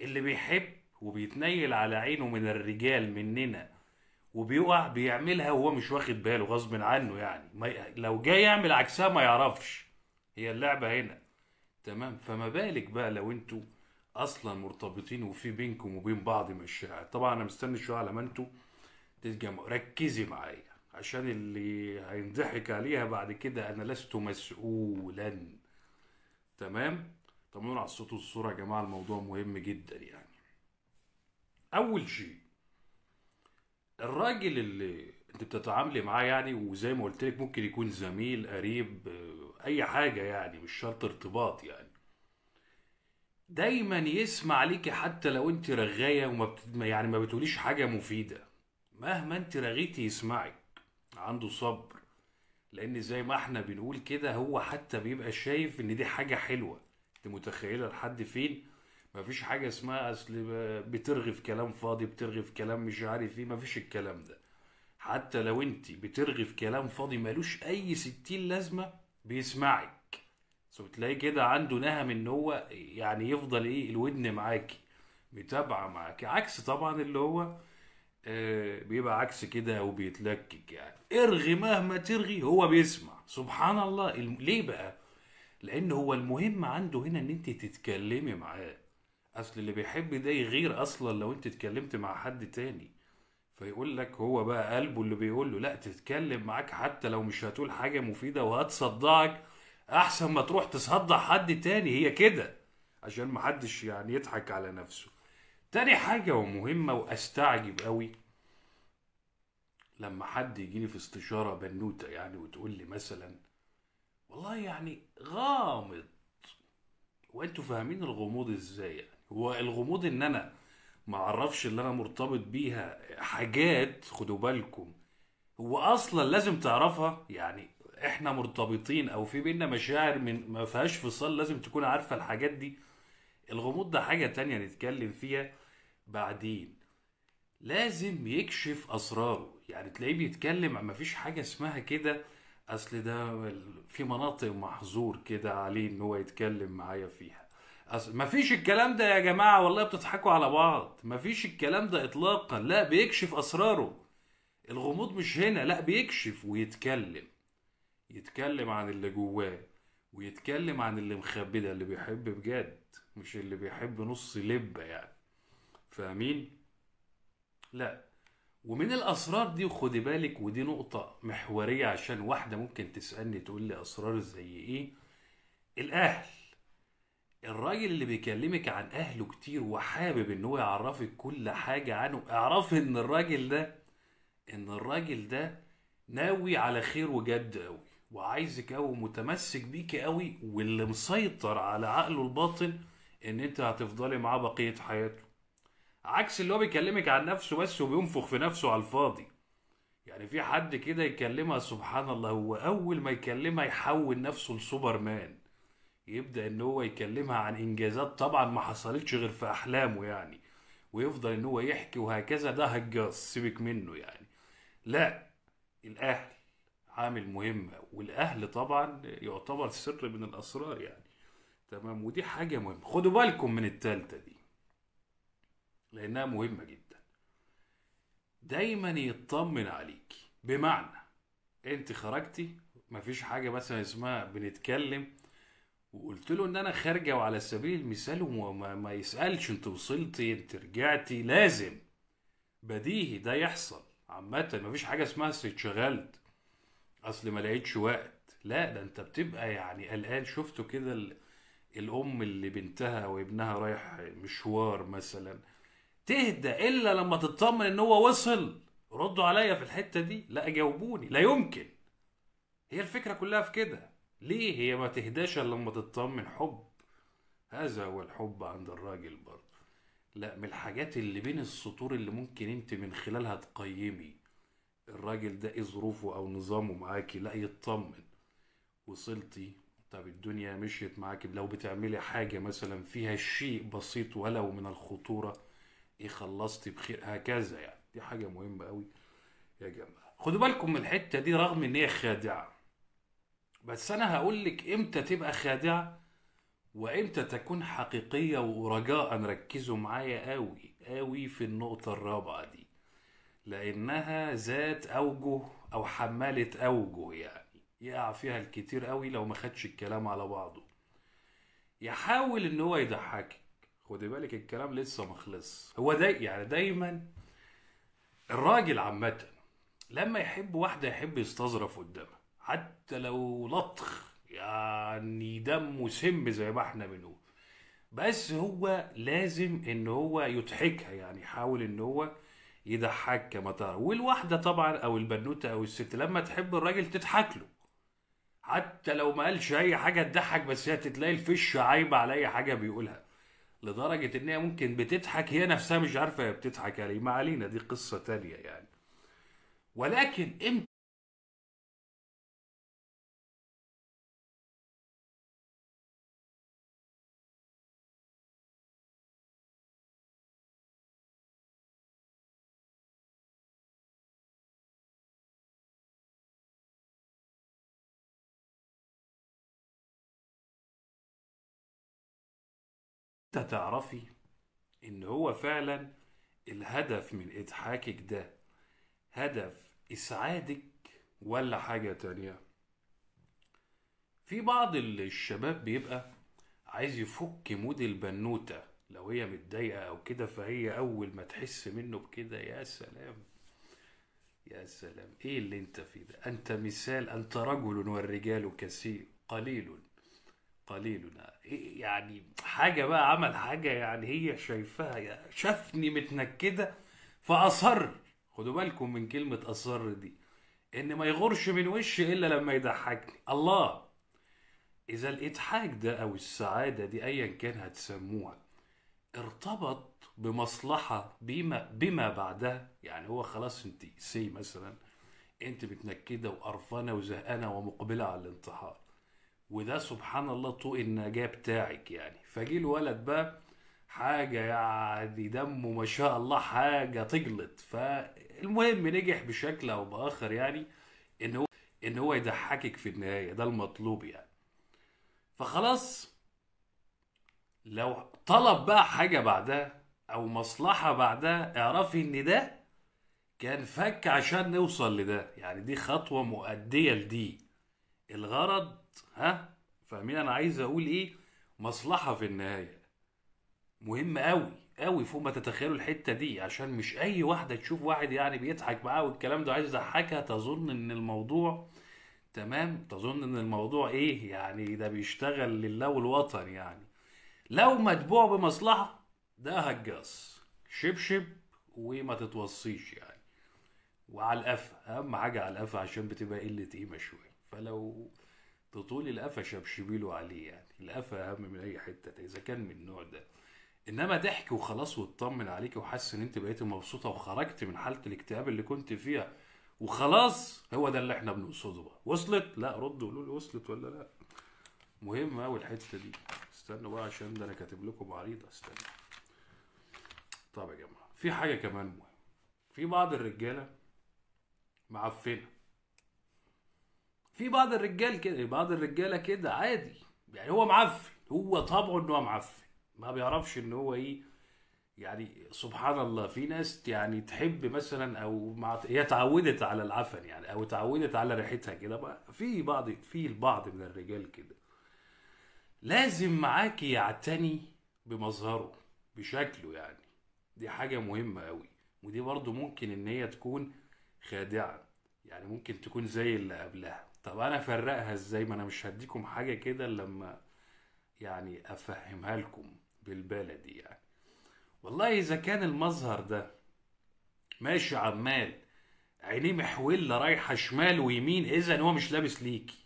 اللي بيحب وبيتنيل على عينه من الرجال مننا وبيقع بيعملها وهو مش واخد باله غصب عنه يعني ما ي... لو جاي يعمل عكسها ما يعرفش هي اللعبه هنا تمام فما بالك بقى لو انتوا اصلا مرتبطين وفي بينكم وبين بعض مشاعر طبعا انا مستني شويه على ما انتوا تتجمعوا ركزي معايا عشان اللي هينضحك عليها بعد كده انا لست مسؤولا تمام طمنونا على الصوت والصورة يا جماعة الموضوع مهم جدا يعني أول شيء الراجل اللي انت بتتعاملي معاه يعني وزي ما قلت لك ممكن يكون زميل قريب آه، اي حاجه يعني مش شرط ارتباط يعني دايما يسمع ليكي حتى لو انت رغايه وما بت... يعني ما بتقوليش حاجه مفيده مهما انت رغيتي يسمعك عنده صبر لان زي ما احنا بنقول كده هو حتى بيبقى شايف ان دي حاجه حلوه انت متخيله لحد فين مفيش حاجه اسمها اصل بترغي في كلام فاضي بترغي في كلام مش عارف ايه مفيش الكلام ده حتى لو انت بترغي في كلام فاضي ملوش اي ستين لازمه بيسمعك فبتلاقي كده عنده نهم ان هو يعني يفضل ايه الودن معاكي متابعه معاكي عكس طبعا اللي هو آه بيبقى عكس كده وبيتلكك يعني ارغي مهما ترغي هو بيسمع سبحان الله ليه بقى لان هو المهم عنده هنا ان انت تتكلمي معاه اصل اللي بيحب ده يغير اصلا لو انت اتكلمت مع حد تاني فيقول لك هو بقى قلبه اللي بيقول له لا تتكلم معاك حتى لو مش هتقول حاجه مفيده وهتصدعك احسن ما تروح تصدع حد تاني هي كده عشان محدش يعني يضحك على نفسه تاني حاجة ومهمة واستعجب قوي لما حد يجيني في استشارة بنوتة يعني وتقول لي مثلا والله يعني غامض وانتوا فاهمين الغموض ازاي يعني هو الغموض ان انا ما اعرفش اللي انا مرتبط بيها حاجات خدوا بالكم هو اصلا لازم تعرفها يعني احنا مرتبطين او في بينا مشاعر من ما فيهاش فصال لازم تكون عارفه الحاجات دي الغموض ده حاجه تانية نتكلم فيها بعدين لازم يكشف اسراره يعني تلاقيه بيتكلم ما مفيش حاجه اسمها كده اصل ده في مناطق محظور كده عليه ان هو يتكلم معايا فيها اصل مفيش الكلام ده يا جماعه والله بتضحكوا على بعض مفيش الكلام ده اطلاقا لا بيكشف اسراره الغموض مش هنا لا بيكشف ويتكلم يتكلم عن اللي جواه ويتكلم عن اللي مخبي ده اللي بيحب بجد مش اللي بيحب نص لبه يعني فاهمين لا ومن الاسرار دي وخدي بالك ودي نقطه محوريه عشان واحده ممكن تسالني تقول لي اسرار زي ايه الاهل الراجل اللي بيكلمك عن اهله كتير وحابب ان هو يعرفك كل حاجه عنه اعرفي ان الراجل ده ان الراجل ده ناوي على خير وجد قوي وعايزك قوي ومتمسك بيك قوي واللي مسيطر على عقله الباطن ان انت هتفضلي معاه بقيه حياته عكس اللي هو بيكلمك عن نفسه بس وبينفخ في نفسه على الفاضي يعني في حد كده يكلمها سبحان الله هو اول ما يكلمها يحول نفسه لسوبر مان يبدا ان هو يكلمها عن انجازات طبعا ما حصلتش غير في احلامه يعني ويفضل ان هو يحكي وهكذا ده هجاص سيبك منه يعني لا الاهل عامل مهم والاهل طبعا يعتبر سر من الاسرار يعني تمام ودي حاجه مهمه خدوا بالكم من التالتة دي لأنها مهمة جدا دايما يطمن عليك بمعنى انت خرجتي مفيش حاجة مثلا اسمها بنتكلم وقلت له ان انا خارجة وعلى سبيل المثال وما ما يسألش انت وصلتي انت رجعتي لازم بديهي ده يحصل عامة مفيش حاجة اسمها اتشغلت اصل ما لقيتش وقت لا ده انت بتبقى يعني قلقان شفته كده الام اللي بنتها وابنها رايح مشوار مثلا تهدى الا لما تطمن ان هو وصل ردوا عليا في الحته دي لا جاوبوني لا يمكن هي الفكره كلها في كده ليه هي ما تهداش الا لما تطمن حب هذا هو الحب عند الراجل برضه لا من الحاجات اللي بين السطور اللي ممكن انت من خلالها تقيمي الراجل ده ايه ظروفه او نظامه معاكي لا يطمن وصلتي طب الدنيا مشيت معاكي لو بتعملي حاجة مثلا فيها شيء بسيط ولو من الخطورة ايه خلصتي بخير هكذا يعني دي حاجه مهمه قوي يا جماعه خدوا بالكم من الحته دي رغم ان هي خادعه بس انا هقول لك امتى تبقى خادعه وامتى تكون حقيقيه ورجاء ركزوا معايا قوي قوي في النقطه الرابعه دي لانها ذات اوجه او حماله اوجه يعني يقع فيها الكتير قوي لو ما خدش الكلام على بعضه يحاول ان هو يضحكك خدي بالك الكلام لسه ما خلص هو ده يعني دايما الراجل عامة لما يحب واحدة يحب يستظرف قدامها حتى لو لطخ يعني دم سم زي ما احنا بنقول بس هو لازم ان هو يضحكها يعني يحاول ان هو يضحكها ما تعرف والواحدة طبعا او البنوتة او الست لما تحب الراجل تضحك له حتى لو ما قالش اي حاجة تضحك بس هي تلاقي الفش عايبة على اي حاجة بيقولها لدرجه ان هي ممكن بتضحك هي نفسها مش عارفه هي بتضحك عليه يعني، ما علينا دي قصه تانية يعني ولكن امتى تعرفي ان هو فعلا الهدف من اضحاكك ده هدف اسعادك ولا حاجة تانية في بعض الشباب بيبقى عايز يفك مود البنوتة لو هي متضايقة او كده فهي اول ما تحس منه بكده يا سلام يا سلام ايه اللي انت فيه ده انت مثال انت رجل والرجال كثير قليل قليلنا إيه، يعني حاجة بقى عمل حاجة يعني هي شايفاها شافني متنكدة فأصر خدوا بالكم من كلمة أصر دي إن ما يغرش من وشي إلا لما يضحكني الله إذا الإضحاك ده أو السعادة دي أيا كان هتسموها ارتبط بمصلحة بما, بما بعدها يعني هو خلاص أنت سي مثلا أنت متنكدة وقرفانة وزهقانة ومقبلة على الانتحار وده سبحان الله طوق النجاه بتاعك يعني فجه الولد بقى حاجه يعني دمه ما شاء الله حاجه تجلط فالمهم نجح بشكل او باخر يعني ان هو ان هو يضحكك في النهايه ده المطلوب يعني فخلاص لو طلب بقى حاجه بعدها او مصلحه بعدها اعرفي ان ده كان فك عشان نوصل لده يعني دي خطوه مؤديه لدي الغرض ها فاهمين انا عايز اقول ايه مصلحه في النهايه مهم قوي قوي فوق ما تتخيلوا الحته دي عشان مش اي واحده تشوف واحد يعني بيضحك معاه والكلام ده عايز يضحكها تظن ان الموضوع تمام تظن ان الموضوع ايه يعني ده بيشتغل لله والوطن يعني لو متبوع بمصلحه ده هجاص شبشب وما تتوصيش يعني وعلى القفا اهم حاجه على القفا عشان بتبقى قله قيمه شويه فلو بتقول القفا شبشبيله عليه يعني القفا اهم من اي حته اذا كان من النوع ده انما ضحك وخلاص واطمن عليك وحاسس ان انت بقيتي مبسوطه وخرجت من حاله الاكتئاب اللي كنت فيها وخلاص هو ده اللي احنا بنقصده بقى وصلت لا ردوا قولوا لي وصلت ولا لا مهم قوي الحته دي استنوا بقى عشان ده انا كاتب لكم عريضه استنوا طب يا جماعه في حاجه كمان مهمه في بعض الرجاله معفنه في بعض الرجال كده بعض الرجاله كده عادي يعني هو معفن هو طبعه ان هو معفن ما بيعرفش ان هو ايه يعني سبحان الله في ناس يعني تحب مثلا او مع... هي اتعودت على العفن يعني او اتعودت على ريحتها كده في بعض في البعض من الرجال كده لازم معاك يعتني بمظهره بشكله يعني دي حاجة مهمة قوي ودي برضو ممكن ان هي تكون خادعة يعني ممكن تكون زي اللي قبلها طب انا افرقها ازاي ما انا مش هديكم حاجه كده لما يعني افهمها لكم بالبلدي يعني والله اذا كان المظهر ده ماشي عمال عينيه محولة رايحة شمال ويمين اذا هو مش لابس ليكي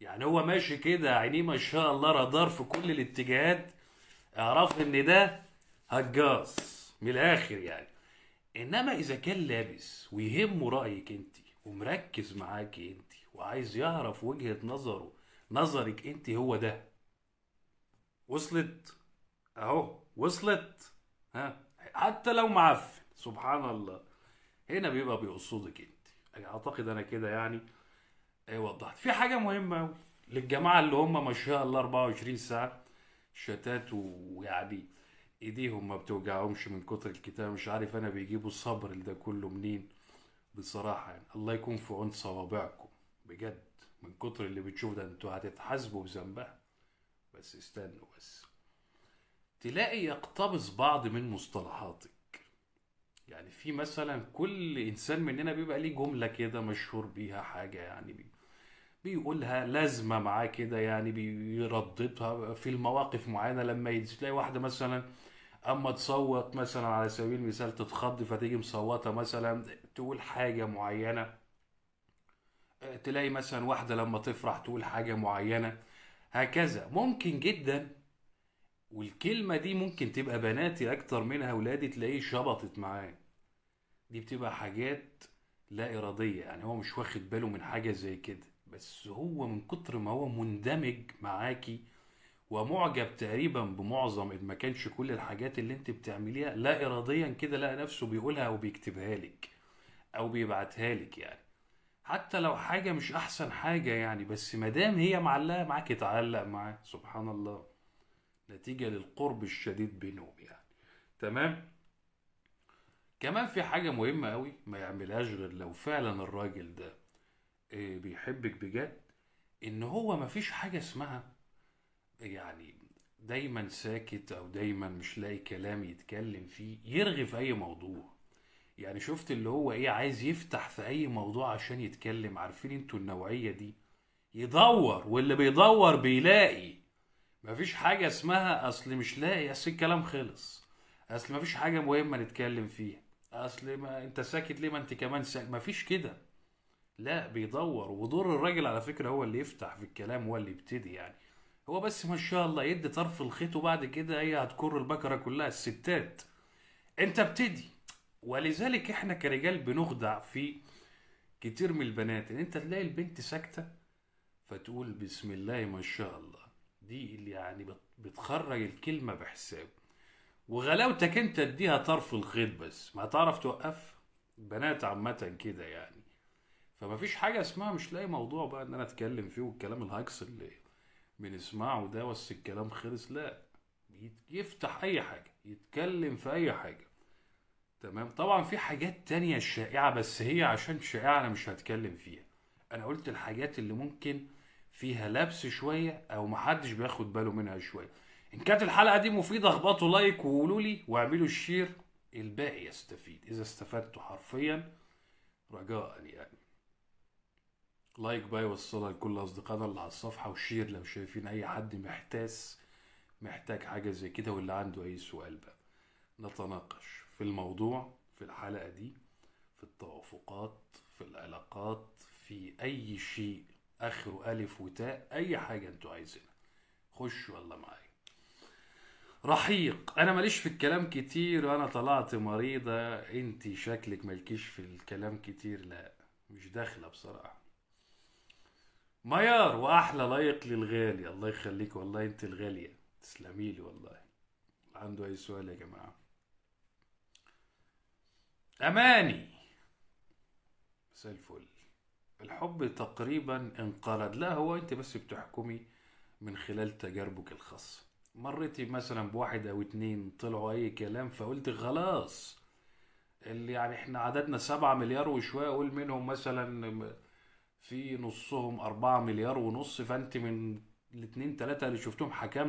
يعني هو ماشي كده عينيه ما شاء الله رادار في كل الاتجاهات اعرف ان ده هجاص من الاخر يعني انما اذا كان لابس ويهمه رايك انت ومركز معاكي انت وعايز يعرف وجهة نظره نظرك انت هو ده وصلت اهو وصلت ها حتى لو معفن سبحان الله هنا بيبقى بيقصدك انت اعتقد انا كده يعني آه، وضحت في حاجه مهمه قوي للجماعه اللي هم ما شاء الله 24 ساعه شتات ويعني ايديهم ما بتوجعهمش من كتر الكتاب مش عارف انا بيجيبوا الصبر لده كله منين بصراحة يعني الله يكون في عون صوابعكم بجد من كتر اللي بتشوف ده انتوا هتتحاسبوا بذنبها بس استنوا بس تلاقي يقتبس بعض من مصطلحاتك يعني في مثلا كل انسان مننا بيبقى ليه جملة كده مشهور بيها حاجة يعني بي بيقولها لازمة معاه كده يعني بيرددها في المواقف معينة لما تلاقي واحدة مثلا اما تصوت مثلا على سبيل المثال تتخض فتيجي مصوته مثلا تقول حاجه معينه تلاقي مثلا واحده لما تفرح تقول حاجه معينه هكذا ممكن جدا والكلمه دي ممكن تبقى بناتي اكتر منها ولادي تلاقيه شبطت معاه دي بتبقى حاجات لا اراديه يعني هو مش واخد باله من حاجه زي كده بس هو من كتر ما هو مندمج معاكي ومعجب تقريبا بمعظم ان ما كانش كل الحاجات اللي انت بتعمليها لا اراديا كده لقى نفسه بيقولها او لك او بيبعتها لك يعني حتى لو حاجه مش احسن حاجه يعني بس ما دام هي معلقه معاك اتعلق معاه سبحان الله نتيجه للقرب الشديد بينهم يعني تمام كمان في حاجه مهمه قوي ما يعملهاش غير لو فعلا الراجل ده آه، بيحبك بجد ان هو ما فيش حاجه اسمها يعني دايما ساكت او دايما مش لاقي كلام يتكلم فيه يرغي في اي موضوع يعني شفت اللي هو ايه عايز يفتح في اي موضوع عشان يتكلم عارفين انتوا النوعيه دي يدور واللي بيدور بيلاقي مفيش حاجه اسمها اصل مش لاقي اصل الكلام خلص اصل مفيش حاجه مهمه نتكلم فيها اصل ما انت ساكت ليه ما انت كمان ساكت مفيش كده لا بيدور ودور الراجل على فكره هو اللي يفتح في الكلام هو اللي يبتدي يعني هو بس ما شاء الله يدي طرف الخيط وبعد كده هي هتكر البكرة كلها الستات انت ابتدي ولذلك احنا كرجال بنخدع في كتير من البنات ان انت تلاقي البنت ساكتة فتقول بسم الله ما شاء الله دي اللي يعني بتخرج الكلمة بحساب وغلاوتك انت اديها طرف الخيط بس ما تعرف توقف بنات عامة كده يعني فما فيش حاجة اسمها مش لاقي موضوع بقى ان انا اتكلم فيه والكلام الهاكس اللي بنسمعه ده بس الكلام خلص لا يفتح اي حاجه يتكلم في اي حاجه تمام طبعا في حاجات تانية شائعة بس هي عشان شائعة أنا مش هتكلم فيها أنا قلت الحاجات اللي ممكن فيها لبس شوية أو محدش بياخد باله منها شوية إن كانت الحلقة دي مفيدة اخبطوا لايك وقولوا لي واعملوا الشير الباقي يستفيد إذا استفدتوا حرفيا رجاء يعني لايك بقى يوصلها لكل اصدقائنا اللي على الصفحه وشير لو شايفين اي حد محتاس محتاج حاجه زي كده واللي عنده اي سؤال بقى نتناقش في الموضوع في الحلقه دي في التوافقات في العلاقات في اي شيء اخره الف وتاء اي حاجه انتوا عايزينها خش والله معايا رحيق انا ماليش في الكلام كتير وانا طلعت مريضه انت شكلك مالكيش في الكلام كتير لا مش داخله بصراحه ميار واحلى لايق للغالي الله يخليك والله انت الغاليه تسلمي لي والله عنده اي سؤال يا جماعه اماني مساء الفل الحب تقريبا انقرض لا هو انت بس بتحكمي من خلال تجاربك الخاصه مريتي مثلا بواحد او اتنين طلعوا اي كلام فقلت خلاص اللي يعني احنا عددنا سبعة مليار وشوية اقول منهم مثلا في نصهم 4 مليار ونص فانت من الاثنين ثلاثه اللي شفتهم حكام